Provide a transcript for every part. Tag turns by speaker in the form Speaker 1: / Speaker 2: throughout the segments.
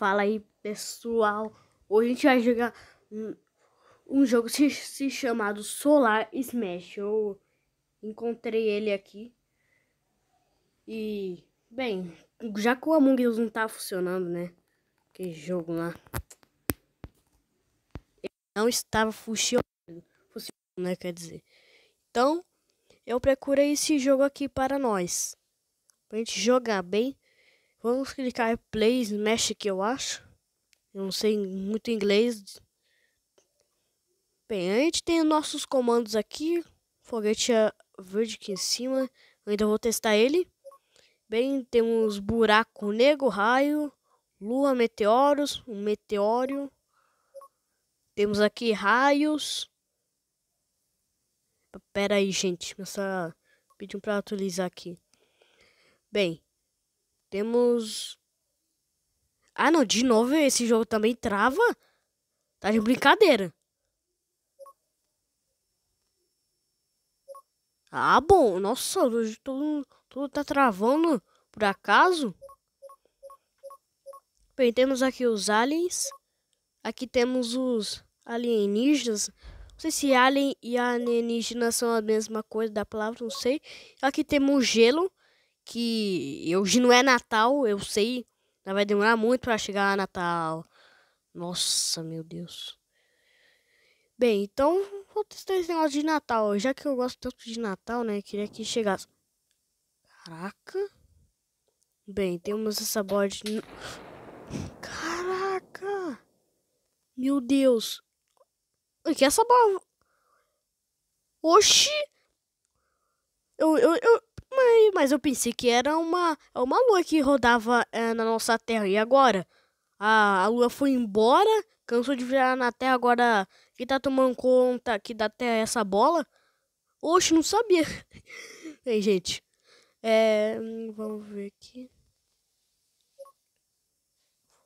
Speaker 1: Fala aí, pessoal. Hoje a gente vai jogar um, um jogo se, se, chamado Solar Smash. Eu encontrei ele aqui. E, bem, já que o Among Us não tá funcionando, né? Que jogo lá. Ele não estava funcionando, funcionando, né? Quer dizer. Então, eu procurei esse jogo aqui para nós. Pra gente jogar bem Vamos clicar em Play Smash que eu acho. Eu não sei muito inglês. Bem, a gente tem nossos comandos aqui. Foguete é verde aqui em cima. Eu ainda vou testar ele. Bem, temos buraco negro, raio, lua, meteoros, um meteoro. Temos aqui raios. Pera aí, gente. Essa pediu para atualizar aqui. Bem, temos. Ah, não, de novo esse jogo também trava? Tá de brincadeira. Ah, bom. Nossa, hoje todo, tudo tá travando por acaso. Bem, temos aqui os aliens. Aqui temos os alienígenas. Não sei se alien e alienígena são a mesma coisa da palavra, não sei. Aqui temos gelo que hoje não é Natal, eu sei. Né, vai demorar muito para chegar a Natal. Nossa, meu Deus. Bem, então vou testar esse negócio de Natal. Já que eu gosto tanto de Natal, né? Queria que chegasse. Caraca. Bem, temos essa board. Caraca! Meu Deus! O que é essa bola? Oxi! Eu, eu, eu, Mãe, mas eu pensei que era uma, uma lua que rodava é, na nossa Terra. E agora? A, a lua foi embora, cansou de virar na Terra, agora que tá tomando conta que da Terra é essa bola? Oxe, não sabia. Ei, gente. É, vamos ver aqui.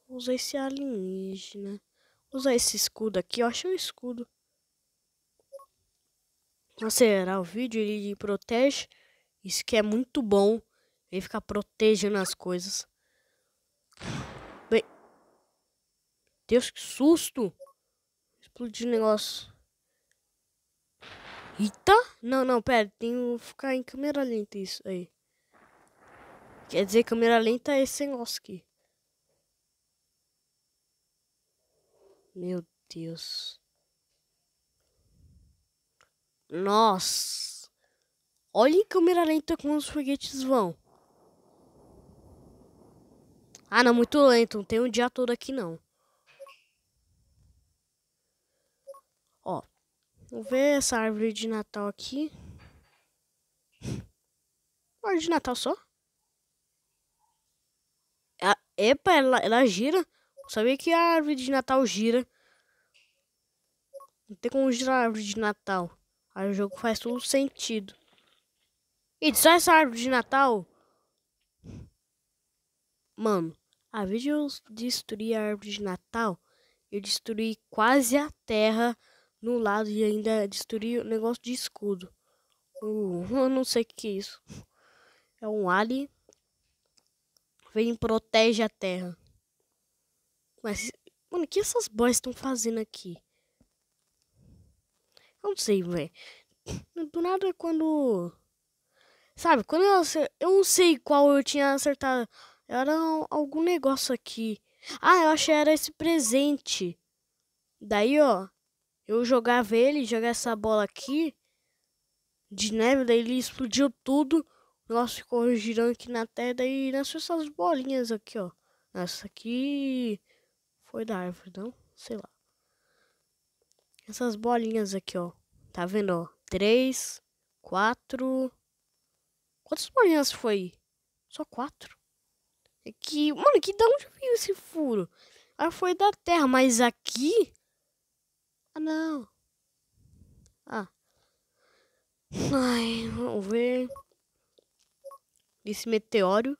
Speaker 1: Vou usar esse alienígena. Vou usar esse escudo aqui. Eu achei um escudo. Acelerar o vídeo, ele protege. Isso que é muito bom. e ficar protegendo as coisas. Bem. Deus, que susto! Explodiu o negócio. Eita! Não, não, pera. tem que ficar em câmera lenta isso aí. Quer dizer, câmera lenta é esse negócio aqui. Meu Deus. Nossa. Olha em câmera lenta como os foguetes vão. Ah, não, muito lento. Não tem um dia todo aqui, não. Ó. vou ver essa árvore de Natal aqui. Árvore de Natal só? É epa, ela, ela gira. sabia que a árvore de Natal gira. Não tem como girar a árvore de Natal. Aí o jogo faz todo sentido. E só essa árvore de Natal. Mano, a vez de eu destruir a árvore de Natal, eu destruí quase a terra no lado e ainda destruí o negócio de escudo. Uh, eu não sei o que é isso. É um alien. Vem protege a terra. Mas, mano, o que essas boys estão fazendo aqui? Eu não sei, velho. Do nada, é quando Sabe, quando eu acertei, eu não sei qual eu tinha acertado. Era algum negócio aqui. Ah, eu achei era esse presente. Daí, ó, eu jogava ele, jogava essa bola aqui de neve, daí ele explodiu tudo. O negócio ficou girando aqui na terra, daí nasceu essas bolinhas aqui, ó. Essa aqui foi da árvore, não? Sei lá. Essas bolinhas aqui, ó. Tá vendo, ó? Três, quatro... Quantas bolinhas foi? Só quatro. É que, mano, que da onde veio esse furo? Ah, foi da terra, mas aqui? Ah, não. Ah. Ai, vamos ver. Esse meteoro.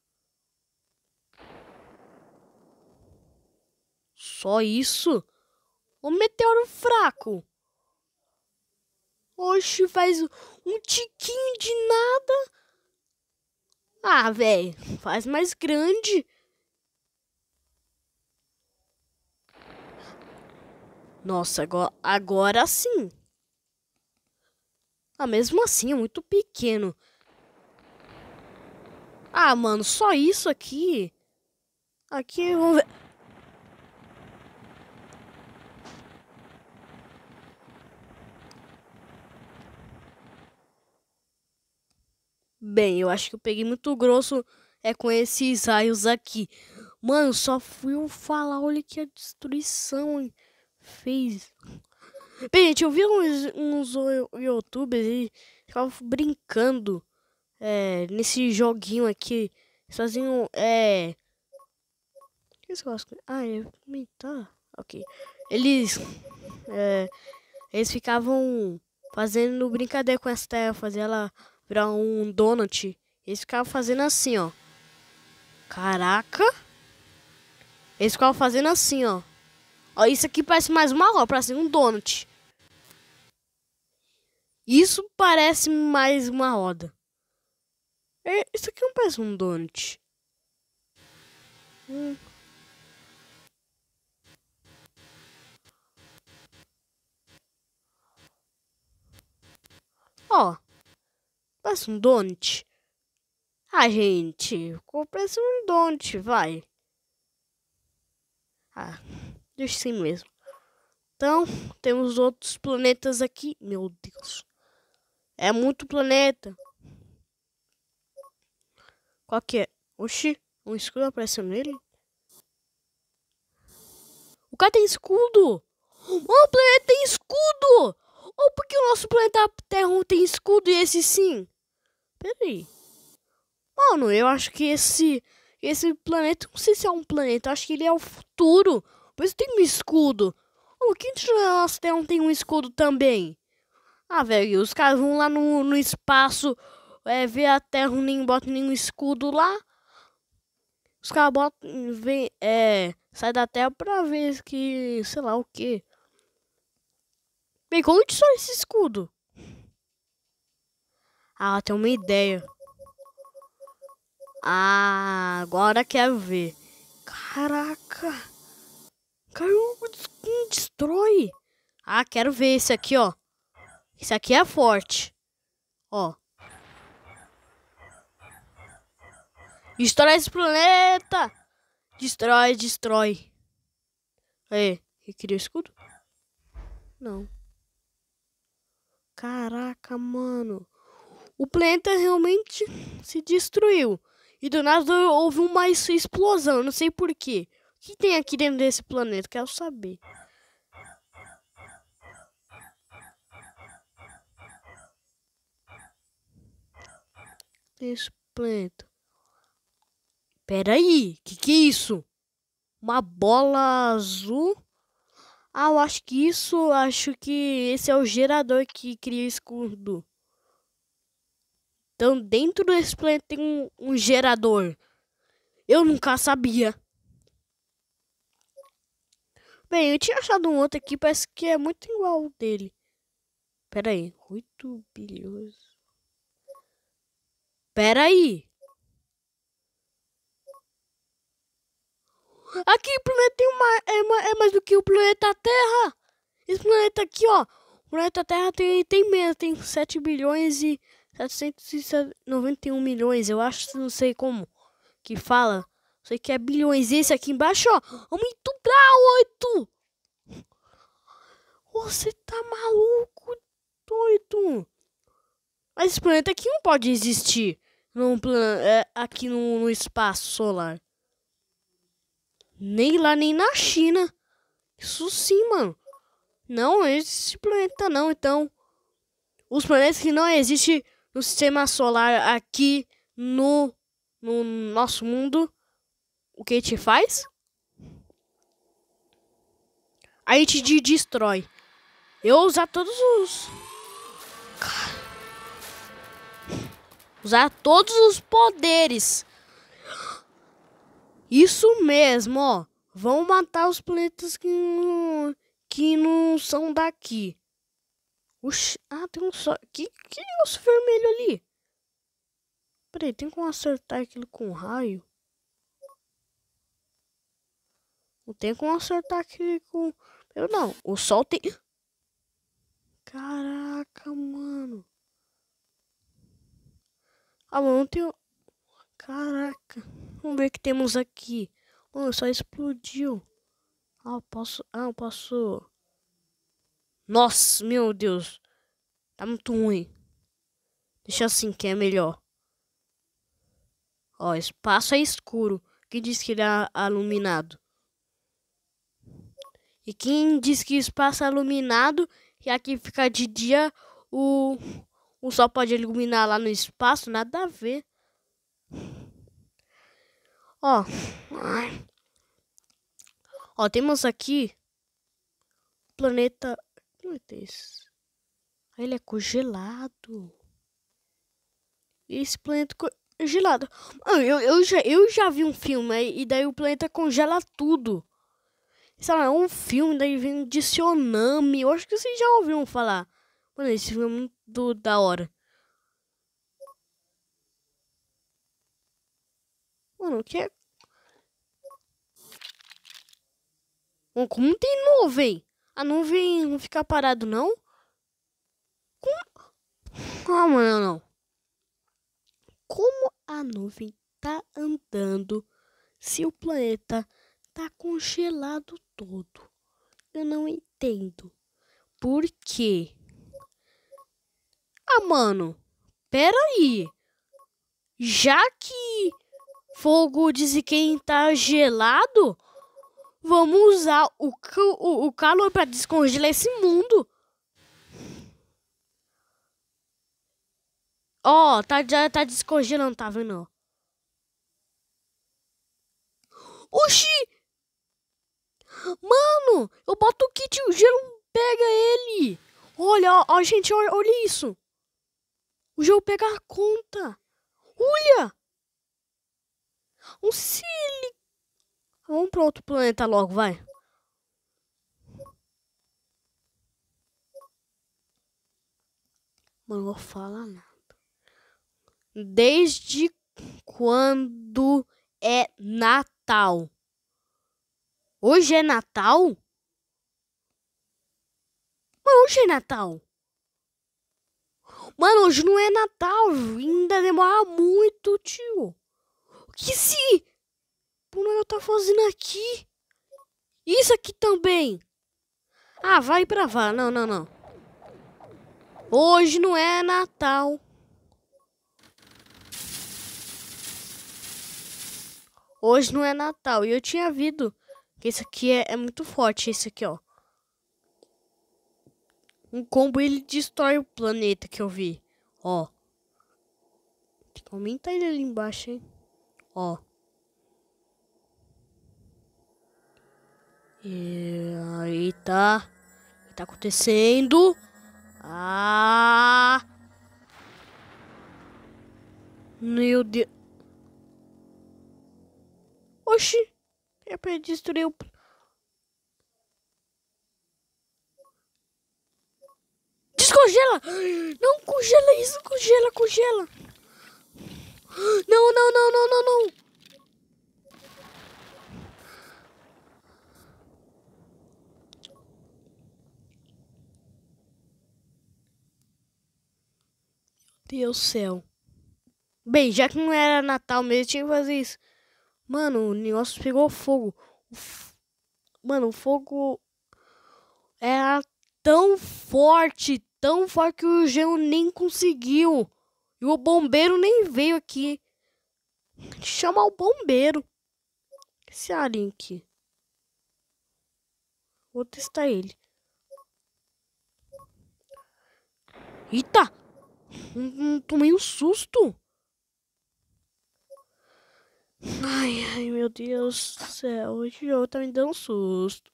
Speaker 1: Só isso? O meteoro fraco. Oxe, faz um tiquinho de nada. Ah, velho, faz mais grande. Nossa, agora, agora sim. Ah, mesmo assim, é muito pequeno. Ah, mano, só isso aqui? Aqui, vamos ver... Bem, eu acho que eu peguei muito grosso é com esses raios aqui. Mano, só fui eu falar, olha que a destruição fez. Bem, gente, eu vi uns, uns youtubers e ficavam brincando é, nesse joguinho aqui. Sozinho, é... Que negócio? Ah, é tá Ok. Eles... É, eles ficavam fazendo brincadeira com essa tarefa, ela pra um donut. Eles ficavam fazendo assim, ó. Caraca! Eles ficavam fazendo assim, ó. Ó, isso aqui parece mais uma roda, parece um donut. Isso parece mais uma roda. É, isso aqui não parece um donut. Hum. Ó. Parece um donut. Ah, gente, compra um donut, vai. Ah, deixa assim mesmo. Então, temos outros planetas aqui. Meu Deus. É muito planeta. Qual que é? Oxi, um escudo apareceu nele? O cara tem escudo! o planeta tem escudo! Ou porque o nosso planeta Terra não tem escudo e esse sim? Peraí. Mano, eu acho que esse. Esse planeta, não sei se é um planeta, acho que ele é o futuro. Por isso tem um escudo. O oh, que Interstellar tem um escudo também? Ah, velho, os caras vão lá no, no espaço é, ver a Terra, nem bota nenhum escudo lá. Os caras botam. Vem, é, sai da Terra pra ver que. sei lá o que. Bem, como que esse escudo? Ah, tem uma ideia. Ah, agora quero ver. Caraca. Caiu um destrói. Ah, quero ver esse aqui, ó. Esse aqui é forte. Ó. Destrói esse planeta. Destrói, destrói. Aí, requeria o escudo? Não. Caraca, mano o planeta realmente se destruiu. E do nada houve uma explosão, não sei porquê. O que tem aqui dentro desse planeta? Quero saber. Desse planeta. Peraí, que que é isso? Uma bola azul? Ah, eu acho que isso, acho que esse é o gerador que cria escudo. Então, dentro desse planeta tem um, um gerador. Eu nunca sabia. Bem, eu tinha achado um outro aqui, parece que é muito igual ao dele. Pera aí, 8 bilhões. Pera aí. Aqui o planeta tem uma, é, uma, é mais do que o planeta Terra. Esse planeta aqui, ó. O planeta Terra tem, tem menos, tem 7 bilhões e 791 milhões, eu acho, não sei como, que fala. Sei que é bilhões esse aqui embaixo, ó. É muito pra oito. Você tá maluco, doido. Mas esse planeta aqui não pode existir num plan é, aqui no, no espaço solar. Nem lá, nem na China. Isso sim, mano. Não existe planeta não, então. Os planetas que não existem no sistema solar aqui no, no nosso mundo, o que a gente faz? A gente de destrói. Eu usar todos os. Usar todos os poderes. Isso mesmo, ó. Vão matar os planetas que que não são daqui. Oxi, ah, tem um só. Que, que o vermelho ali? Peraí, tem como acertar aquilo com raio? Não tem como acertar aquele com. Eu não. O sol tem. Caraca, mano. Ah, mano, não tem. Caraca. Vamos ver o que temos aqui. Mano, só explodiu. Ah, eu posso. Ah, eu posso. Nossa, meu Deus. Tá muito ruim. Deixa assim, que é melhor. Ó, espaço é escuro. Quem diz que ele é iluminado? E quem diz que espaço é iluminado e aqui fica de dia, o, o sol pode iluminar lá no espaço? Nada a ver. Ó. Ó, temos aqui planeta meu Deus. Ele é congelado. Esse planeta congelado. Ah, eu, eu, já, eu já vi um filme e daí o planeta congela tudo. Sei lá, um filme, daí vem de tsunami. Eu acho que vocês já ouviram falar. Mano, esse filme é muito da hora. Mano, o que é. Mano, como tem nuvem? a nuvem não ficar parado, não? Como? Ah, mano, não. Como a nuvem tá andando se o planeta tá congelado todo? Eu não entendo. Por quê? Ah, mano, pera aí. Já que fogo dizem que tá gelado, Vamos usar o, o, o calor para descongelar esse mundo. Ó, oh, tá, já tá descongelando, tá vendo? Oxi! Mano, eu boto o kit e o gelo pega ele. Olha, ó, gente, olha, olha isso. O gelo pega a conta. Olha! Um silicone. Vamos pra outro planeta logo, vai. Mano, vou falar nada. Desde quando é Natal? Hoje é Natal? Mano, hoje é Natal. Mano, hoje não é Natal. Ainda demora muito, tio. Que se eu tô fazendo aqui? Isso aqui também. Ah, vai pra vá. Não, não, não. Hoje não é Natal. Hoje não é Natal. E eu tinha visto que isso aqui é, é muito forte. Esse aqui, ó. Um combo ele destrói o planeta que eu vi. Ó. Aumenta ele ali embaixo, hein? Ó. E aí tá. Tá acontecendo. Ah! Meu Deus. Oxi! É pra destruir o. Descongela! Não congela isso, congela, congela! Não, não, não, não, não, não! Deus céu. Bem, já que não era Natal mesmo, tinha que fazer isso. Mano, o negócio pegou fogo. Mano, o fogo era tão forte, tão forte que o gelo nem conseguiu. E o bombeiro nem veio aqui. Chamar o bombeiro. Esse arinho aqui. Vou testar ele. Eita! tomei um susto. Ai, ai, meu Deus do céu. Esse jogo tá me dando um susto.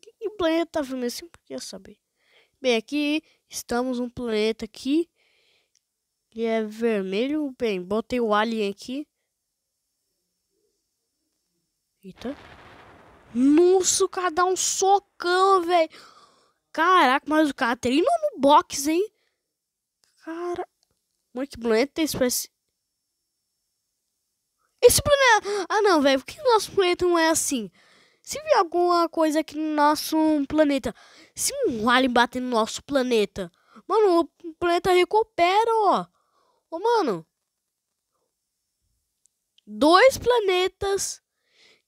Speaker 1: Que planeta vindo tá assim? Por que saber? Bem, aqui estamos um planeta aqui. Que é vermelho. Bem, botei o alien aqui. Eita. Nossa, o cara dá um socão, velho. Caraca, mas o Caterino tá no box, hein? Cara. que planeta esse espécie. Esse planeta. Ah, não, velho. Por que o nosso planeta não é assim? Se vir alguma coisa aqui no nosso planeta. Se um alien bater no nosso planeta. Mano, o planeta recupera, ó. Ô, mano. Dois planetas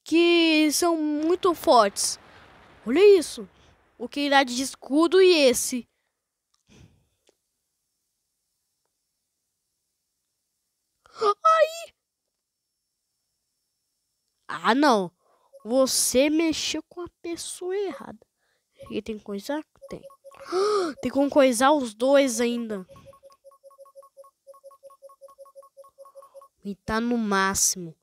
Speaker 1: que são muito fortes. Olha isso o que irá de escudo e esse. Ai! Ah, não. Você mexeu com a pessoa errada. E tem coisa? Tem. Tem como coisar os dois ainda. E tá no máximo.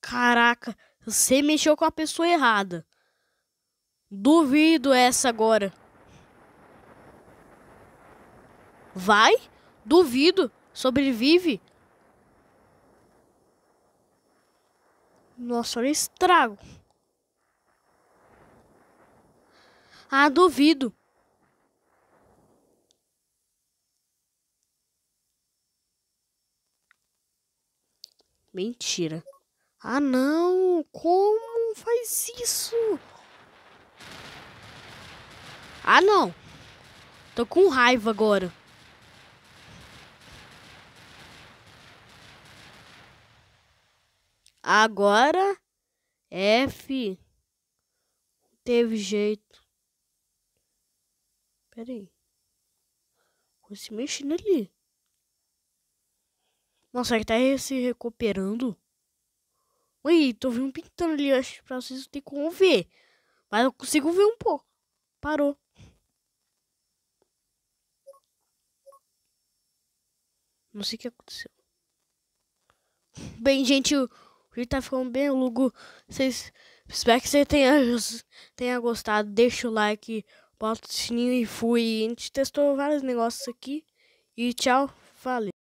Speaker 1: Caraca, você mexeu com a pessoa errada. Duvido essa agora. Vai? Duvido. Sobrevive. Nossa, olha estrago. Ah, duvido. Mentira. Ah, não! Como faz isso? Ah, não. Tô com raiva agora. Agora, F. Teve jeito. Pera aí. Vou se mexendo ali. Nossa, ele tá se recuperando. Ui, tô vendo pintando ali. Acho que pra vocês não tem como ver. Mas eu consigo ver um pouco. Parou. Não sei o que aconteceu. Bem, gente, o vídeo tá ficando bem longo. Vocês, espero que vocês tenha tenha gostado. Deixa o like, bota o sininho e fui. A gente testou vários negócios aqui. E tchau, valeu.